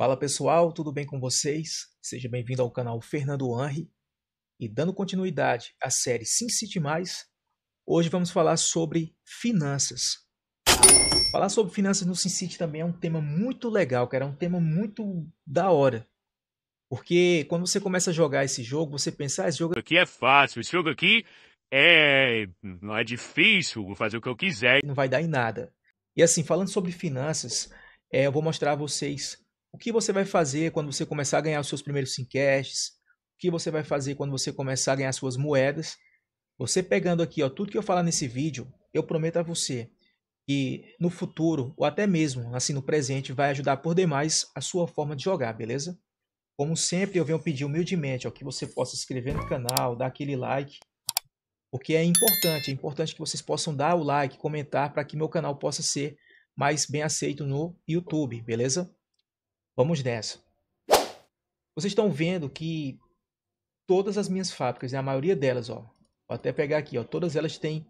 Fala pessoal, tudo bem com vocês? Seja bem-vindo ao canal Fernando Henry. E dando continuidade à série Sim City Mais, hoje vamos falar sobre finanças. Falar sobre finanças no Sin City também é um tema muito legal, cara, é um tema muito da hora. Porque quando você começa a jogar esse jogo, você pensa, ah, esse jogo aqui é fácil, esse jogo aqui é não é difícil, vou fazer o que eu quiser, não vai dar em nada. E assim, falando sobre finanças, é, eu vou mostrar a vocês o que você vai fazer quando você começar a ganhar os seus primeiros simcasts? O que você vai fazer quando você começar a ganhar suas moedas? Você pegando aqui, ó, tudo que eu falar nesse vídeo, eu prometo a você que no futuro, ou até mesmo assim no presente, vai ajudar por demais a sua forma de jogar, beleza? Como sempre, eu venho pedir humildemente ó, que você possa se inscrever no canal, dar aquele like, porque é importante, é importante que vocês possam dar o like, comentar para que meu canal possa ser mais bem aceito no YouTube, beleza? Vamos nessa. Vocês estão vendo que todas as minhas fábricas, né, a maioria delas, ó, vou até pegar aqui, ó, todas elas têm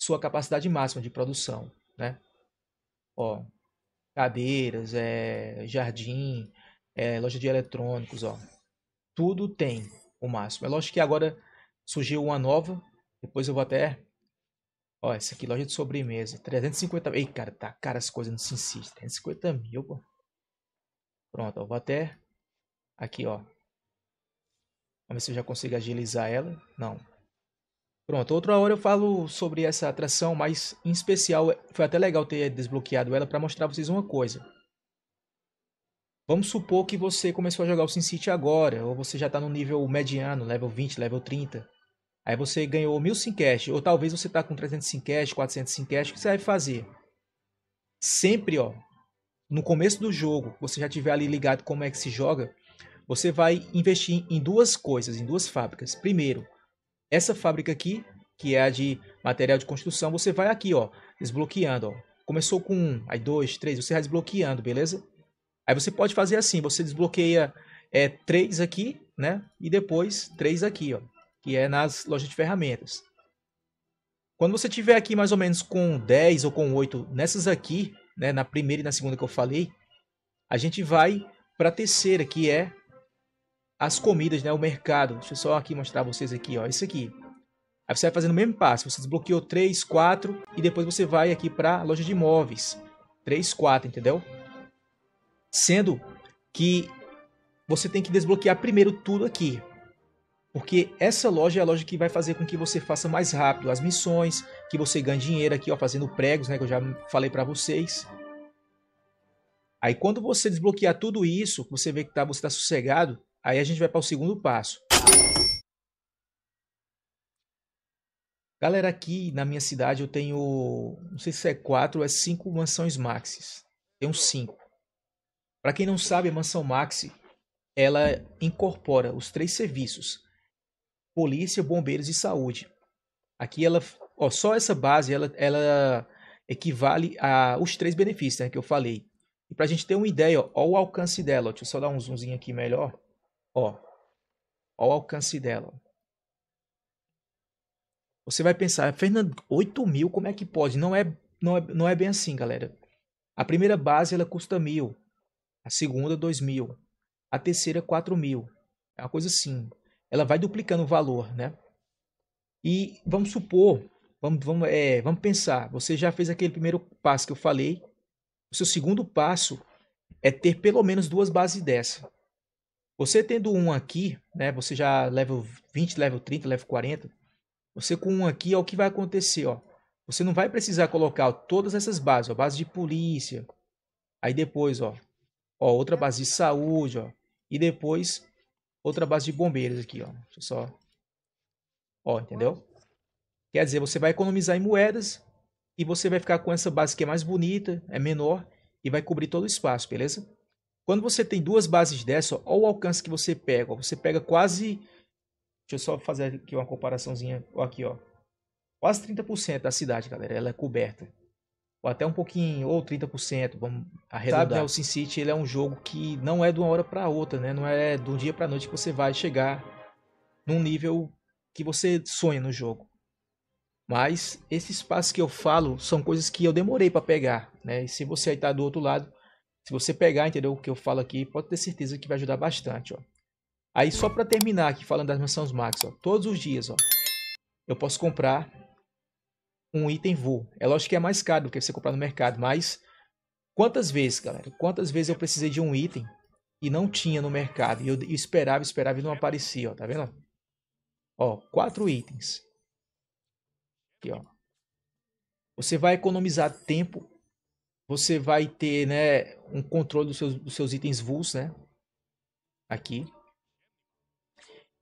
sua capacidade máxima de produção, né? Ó, cadeiras, é, jardim, é, loja de eletrônicos, ó, tudo tem o máximo. É lógico que agora surgiu uma nova, depois eu vou até Ó, essa aqui, loja de sobremesa. 350 mil. Ei, cara, tá cara as coisas, não se insiste. 350 mil, pô. Pronto, ó, vou até aqui, ó. Vamos ver se eu já consigo agilizar ela. Não. Pronto, outra hora eu falo sobre essa atração, mas em especial é, foi até legal ter desbloqueado ela para mostrar pra vocês uma coisa. Vamos supor que você começou a jogar o SimCity agora, ou você já está no nível mediano, level 20, level 30. Aí você ganhou 1000 SimCash, ou talvez você está com 300 SimCash, 400 SimCash, o que você vai fazer? Sempre, ó, no começo do jogo você já tiver ali ligado como é que se joga, você vai investir em duas coisas, em duas fábricas. Primeiro, essa fábrica aqui, que é a de material de construção, você vai aqui, ó, desbloqueando, ó. Começou com um, aí dois, três, você vai desbloqueando, beleza? Aí você pode fazer assim, você desbloqueia é, três aqui, né? E depois três aqui, ó, que é nas lojas de ferramentas. Quando você tiver aqui mais ou menos com 10 ou com 8 nessas aqui, né, na primeira e na segunda que eu falei, a gente vai para a terceira, que é as comidas, né, o mercado. Deixa eu só aqui mostrar pra vocês aqui, ó, isso aqui. Aí você vai fazendo o mesmo passo, você desbloqueou 3, 4 e depois você vai aqui para a loja de imóveis. 3, 4, entendeu? Sendo que você tem que desbloquear primeiro tudo aqui. Porque essa loja é a loja que vai fazer com que você faça mais rápido as missões, que você ganha dinheiro aqui, ó, fazendo pregos, né, que eu já falei para vocês. Aí quando você desbloquear tudo isso, você vê que tá, você tá sossegado, aí a gente vai para o segundo passo. Galera, aqui na minha cidade eu tenho, não sei se é quatro ou é cinco mansões maxis. Tenho cinco. Para quem não sabe, a mansão maxi, ela incorpora os três serviços: polícia, bombeiros e saúde. Aqui ela Ó, só essa base ela, ela equivale a os três benefícios né, que eu falei. E para a gente ter uma ideia, ó, ó, o alcance dela. Ó, deixa eu só dar um zoomzinho aqui melhor. Ó, ó o alcance dela. Você vai pensar, Fernando, 8 mil, como é que pode? Não é, não é, não é bem assim, galera. A primeira base ela custa mil, a segunda dois mil, a terceira quatro mil. É uma coisa assim. Ela vai duplicando o valor, né? E vamos supor Vamos, vamos, é, vamos pensar. Você já fez aquele primeiro passo que eu falei. O seu segundo passo é ter pelo menos duas bases dessa. Você tendo um aqui, né? Você já level 20, level 30, level 40. Você com um aqui, é o que vai acontecer, ó. Você não vai precisar colocar todas essas bases, ó, base de polícia. Aí depois, ó, ó, outra base de saúde, ó, e depois outra base de bombeiros aqui, ó. Deixa eu só Ó, entendeu? Quer dizer, você vai economizar em moedas e você vai ficar com essa base que é mais bonita, é menor e vai cobrir todo o espaço, beleza? Quando você tem duas bases dessa, ó, o alcance que você pega. Ó, você pega quase... Deixa eu só fazer aqui uma comparaçãozinha. Ó, aqui, ó. Quase 30% da cidade, galera. Ela é coberta. Ou até um pouquinho, ou 30%. Vamos arredondar. Sabe, né, o SimCity ele é um jogo que não é de uma hora para outra, né? Não é de um dia para noite que você vai chegar num nível que você sonha no jogo. Mas esses passos que eu falo são coisas que eu demorei para pegar, né? E se você aí tá do outro lado, se você pegar, entendeu o que eu falo aqui, pode ter certeza que vai ajudar bastante, ó. Aí só para terminar aqui falando das mansões max, ó, todos os dias, ó, eu posso comprar um item voo. É lógico que é mais caro do que você comprar no mercado, mas quantas vezes, galera? Quantas vezes eu precisei de um item e não tinha no mercado e eu esperava, esperava e não aparecia, ó, tá vendo? Ó, quatro itens. Aqui, ó. Você vai economizar tempo, você vai ter né, um controle dos seus, dos seus itens vulsos, né? Aqui.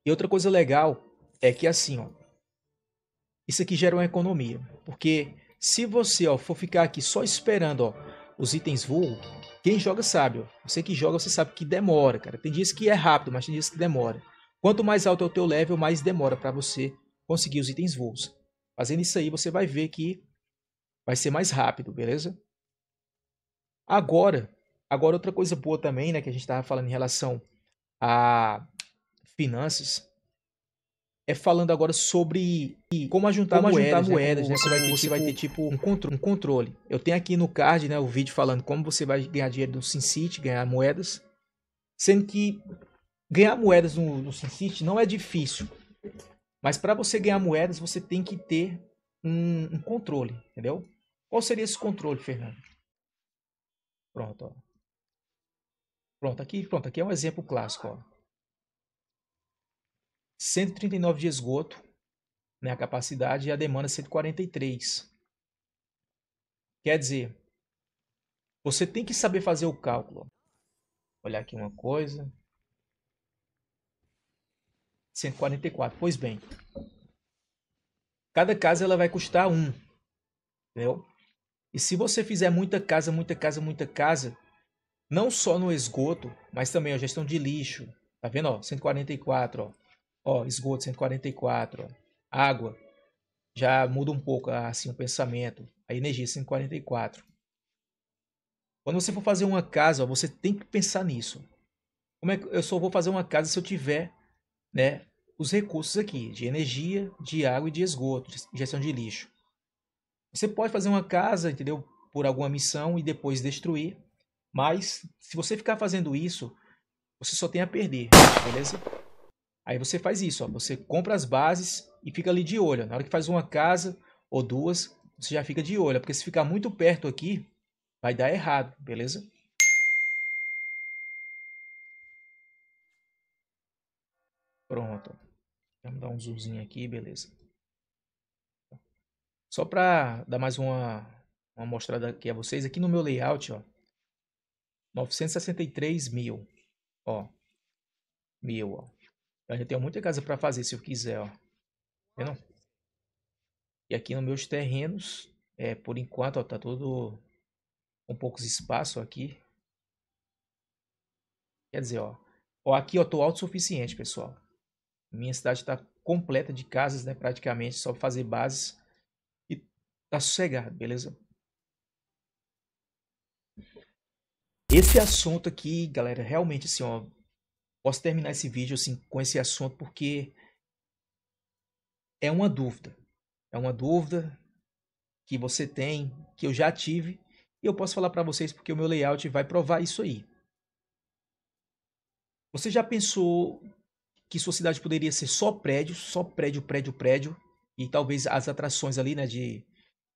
E outra coisa legal é que assim, ó, isso aqui gera uma economia, porque se você ó, for ficar aqui só esperando ó, os itens vulgo, quem joga sabe, ó, você que joga, você sabe que demora, cara. Tem dias que é rápido, mas tem dias que demora. Quanto mais alto é o teu level, mais demora para você conseguir os itens voos. Fazendo é isso aí, você vai ver que vai ser mais rápido, beleza? Agora, agora outra coisa boa também, né, que a gente estava falando em relação a finanças, é falando agora sobre como juntar como moedas, moedas né? Como, né? Você, vai ter, você vai ter, tipo, um controle, um controle. Eu tenho aqui no card, né, o vídeo falando como você vai ganhar dinheiro no SimCity, ganhar moedas, sendo que ganhar moedas no, no SimCity não é difícil. Mas para você ganhar moedas, você tem que ter um, um, controle, entendeu? Qual seria esse controle, Fernando? Pronto, ó. Pronto, aqui, pronto, aqui é um exemplo clássico, ó. 139 de esgoto, né, a capacidade e a demanda 143. É Quer dizer, você tem que saber fazer o cálculo. Olhar aqui uma coisa, 144. Pois bem, cada casa ela vai custar um, entendeu? E se você fizer muita casa, muita casa, muita casa, não só no esgoto, mas também a gestão de lixo, tá vendo? Ó, 144, ó, ó esgoto 144, ó. água já muda um pouco assim o pensamento, a energia 144. Quando você for fazer uma casa, ó, você tem que pensar nisso. Como é que eu só vou fazer uma casa se eu tiver, né, os recursos aqui de energia, de água e de esgoto, de gestão de lixo. Você pode fazer uma casa, entendeu? Por alguma missão e depois destruir, mas se você ficar fazendo isso, você só tem a perder, beleza? Aí você faz isso, ó, você compra as bases e fica ali de olho. Na hora que faz uma casa ou duas, você já fica de olho, porque se ficar muito perto aqui, vai dar errado, beleza? Pronto. Vamos dar um zoomzinho aqui, beleza. Só para dar mais uma, uma mostrada aqui a vocês, aqui no meu layout, ó, 963 mil, ó, mil, ó. Eu já tenho muita casa para fazer se eu quiser, ó. Vendo? E aqui nos meus terrenos, é, por enquanto, ó, tá todo com poucos espaço aqui. Quer dizer, ó, ó aqui eu tô alto o suficiente, pessoal. Minha cidade está completa de casas, né? Praticamente, só fazer bases. E tá sossegado, beleza? Esse assunto aqui, galera, realmente assim, ó. Posso terminar esse vídeo assim com esse assunto porque é uma dúvida. É uma dúvida que você tem, que eu já tive, e eu posso falar para vocês porque o meu layout vai provar isso aí. Você já pensou que sua cidade poderia ser só prédio, só prédio, prédio, prédio, e talvez as atrações ali, né, de,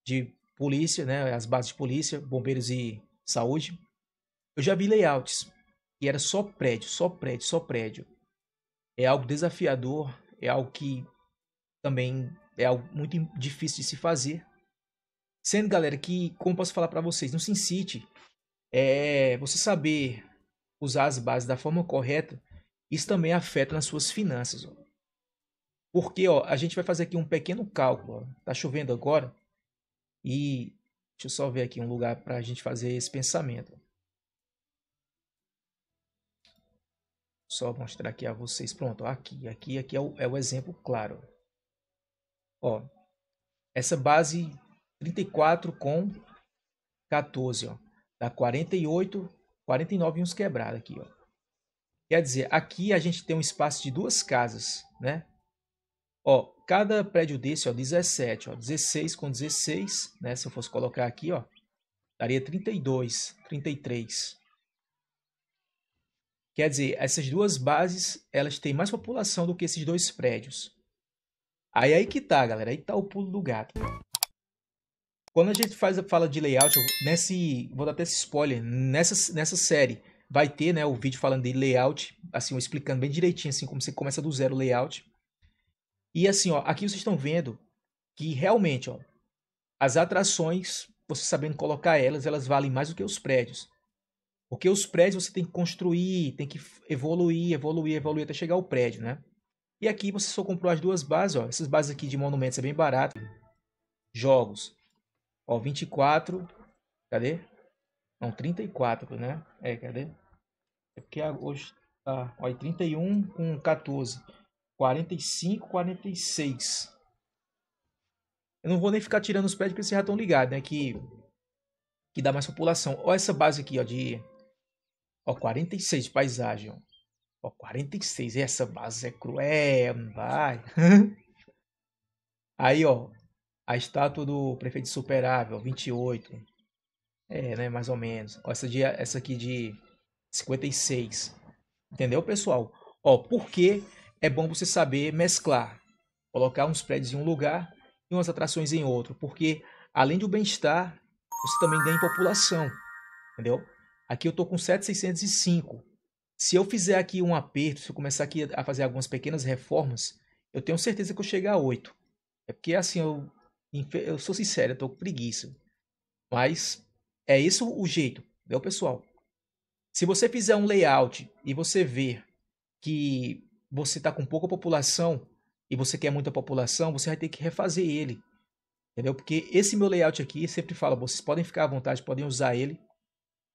de polícia, né, as bases de polícia, bombeiros e saúde. Eu já vi layouts e era só prédio, só prédio, só prédio. É algo desafiador, é algo que também é algo muito difícil de se fazer. Sendo, galera, que, como posso falar para vocês, no SimCity, é, você saber usar as bases da forma correta isso também afeta nas suas finanças. Ó. Porque ó, a gente vai fazer aqui um pequeno cálculo. Está chovendo agora e deixa eu só ver aqui um lugar para a gente fazer esse pensamento. Só mostrar aqui a vocês. Pronto, aqui, aqui, aqui é o, é o exemplo claro. Ó, essa base 34 com 14, ó, dá 48, 49 e uns quebrados aqui, ó. Quer dizer, aqui a gente tem um espaço de duas casas, né? Ó, cada prédio desse, ó, 17, ó, 16 com 16, né? Se eu fosse colocar aqui, ó, daria 32, 33. Quer dizer, essas duas bases, elas têm mais população do que esses dois prédios. Aí aí que tá, galera, aí tá o pulo do gato. Quando a gente faz a fala de layout, nesse, vou dar até esse spoiler, nessa, nessa série, vai ter, né, o vídeo falando de layout, assim, explicando bem direitinho, assim, como você começa do zero o layout. E assim, ó, aqui vocês estão vendo que realmente, ó, as atrações, você sabendo colocar elas, elas valem mais do que os prédios. Porque os prédios você tem que construir, tem que evoluir, evoluir, evoluir até chegar ao prédio, né? E aqui você só comprou as duas bases, ó. Essas bases aqui de monumentos é bem barato. Jogos. Ó, 24. Cadê? Não, 34, né? É, cadê? É porque hoje tá, ó, 31 com 14. 45, 46. Eu não vou nem ficar tirando os prédios porque vocês já estão ligados, né? Que, que dá mais população. Olha essa base aqui, ó, de... Ó, 46 de paisagem, ó. Ó, 46. Essa base é cruel, não vai. Aí, ó, a estátua do prefeito superável, 28. É, né, mais ou menos. Ó, essa, de, essa aqui de 56. Entendeu, pessoal? Ó, por que é bom você saber mesclar? Colocar uns prédios em um lugar e umas atrações em outro, porque além do bem-estar, você também ganha em população, entendeu? Aqui eu tô com 7,605. Se eu fizer aqui um aperto, se eu começar aqui a fazer algumas pequenas reformas, eu tenho certeza que eu chego a 8. É porque assim, eu, eu sou sincero, eu tô com preguiça. Mas é isso o jeito, entendeu, pessoal? Se você fizer um layout e você ver que você está com pouca população e você quer muita população, você vai ter que refazer ele. Entendeu? Porque esse meu layout aqui, sempre falo, vocês podem ficar à vontade, podem usar ele.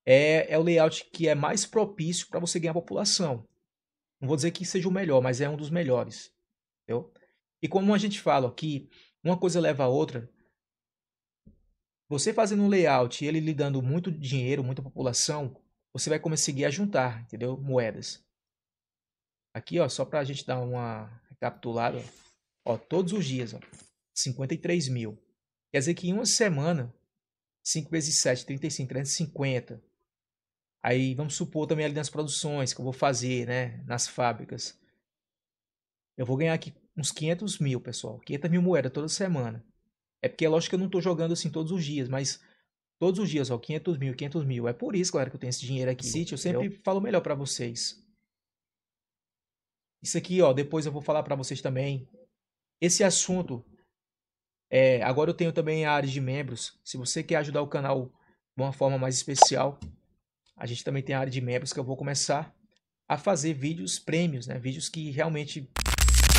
É, é o layout que é mais propício para você ganhar população. Não vou dizer que seja o melhor, mas é um dos melhores. Entendeu? E como a gente fala aqui, uma coisa leva a outra. Você fazendo um layout e ele lhe dando muito dinheiro, muita população, você vai conseguir juntar, entendeu? Moedas. Aqui, ó, só para a gente dar uma recapitulada, ó, todos os dias, ó, 53 mil. Quer dizer que em uma semana, 5 vezes 7, 35, 350. Aí vamos supor também ali nas produções que eu vou fazer, né, nas fábricas. Eu vou ganhar aqui uns 500 mil, pessoal. 500 mil moedas toda semana. É porque é lógico que eu não estou jogando assim todos os dias, mas Todos os dias, ó, 500 mil, 500 mil. É por isso, galera, que eu tenho esse dinheiro aqui. City, eu sempre eu... falo melhor para vocês. Isso aqui, ó, depois eu vou falar para vocês também. Esse assunto, é, agora eu tenho também a área de membros. Se você quer ajudar o canal de uma forma mais especial, a gente também tem a área de membros que eu vou começar a fazer vídeos prêmios, né? Vídeos que realmente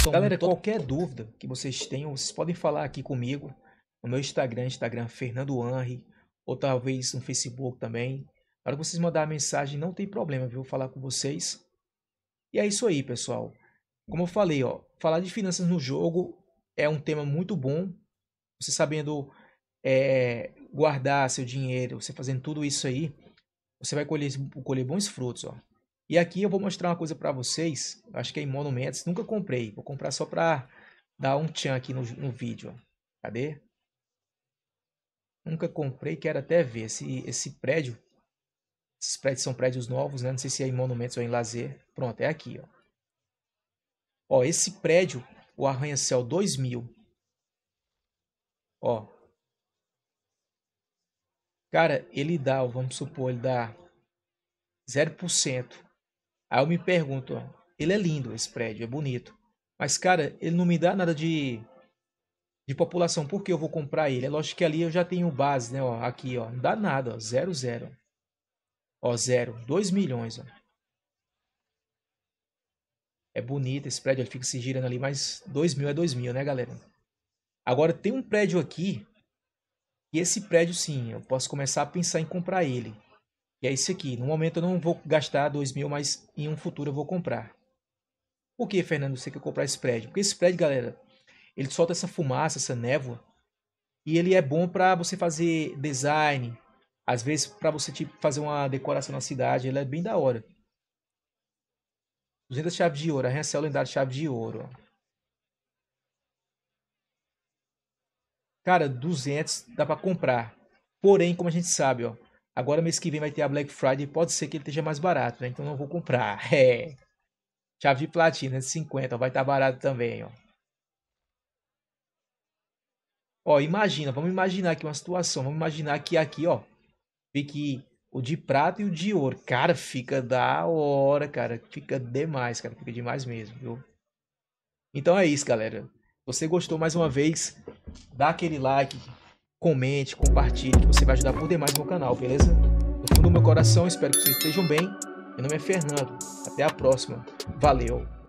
são... Galera, qualquer dúvida que vocês tenham, vocês podem falar aqui comigo no meu Instagram, Instagram Fernando Henry ou talvez um Facebook também. Para vocês mandarem mensagem, não tem problema, viu? falar com vocês. E é isso aí, pessoal. Como eu falei, ó, falar de finanças no jogo é um tema muito bom. Você sabendo é, guardar seu dinheiro, você fazendo tudo isso aí, você vai colher, colher bons frutos, ó. E aqui eu vou mostrar uma coisa para vocês. Acho que é em monumentos. Nunca comprei. Vou comprar só para dar um tchan aqui no, no vídeo. Ó. Cadê? Nunca comprei, quero até ver esse, esse prédio. Esses prédios são prédios novos, né? Não sei se é em monumentos ou em lazer. Pronto, é aqui, ó. Ó, esse prédio, o Arranha-Céu 2000. Ó. Cara, ele dá, vamos supor, ele dá 0%. Aí eu me pergunto, ó, ele é lindo esse prédio, é bonito. Mas, cara, ele não me dá nada de de população, por que eu vou comprar ele? É lógico que ali eu já tenho base, né? Ó, aqui, ó, não dá nada, ó, zero, zero. Ó, zero, 2 milhões, ó. É bonito esse prédio, ele fica se girando ali, mas 2 mil é 2 mil, né, galera? Agora, tem um prédio aqui, e esse prédio, sim, eu posso começar a pensar em comprar ele. E é esse aqui. No momento eu não vou gastar 2 mil, mas em um futuro eu vou comprar. Por que, Fernando, você quer comprar esse prédio? Porque esse prédio, galera, ele solta essa fumaça, essa névoa. E ele é bom para você fazer design. Às vezes, para você tipo, fazer uma decoração na cidade. Ele é bem da hora. 200 chaves de ouro. A Rancel lendário chave de ouro. Cara, 200 dá para comprar. Porém, como a gente sabe, ó. Agora mês que vem vai ter a Black Friday. Pode ser que ele esteja mais barato, né? Então não vou comprar. É. Chave de platina, 50. vai estar tá barato também, ó. Ó, imagina, vamos imaginar aqui uma situação, vamos imaginar que aqui, ó, fique o de prata e o de ouro. Cara, fica da hora, cara, fica demais, cara, fica demais mesmo, viu? Então é isso, galera. Se você gostou mais uma vez, dá aquele like, comente, compartilhe, que você vai ajudar por demais no canal, beleza? Do fundo do meu coração, espero que vocês estejam bem. Meu nome é Fernando. Até a próxima. Valeu!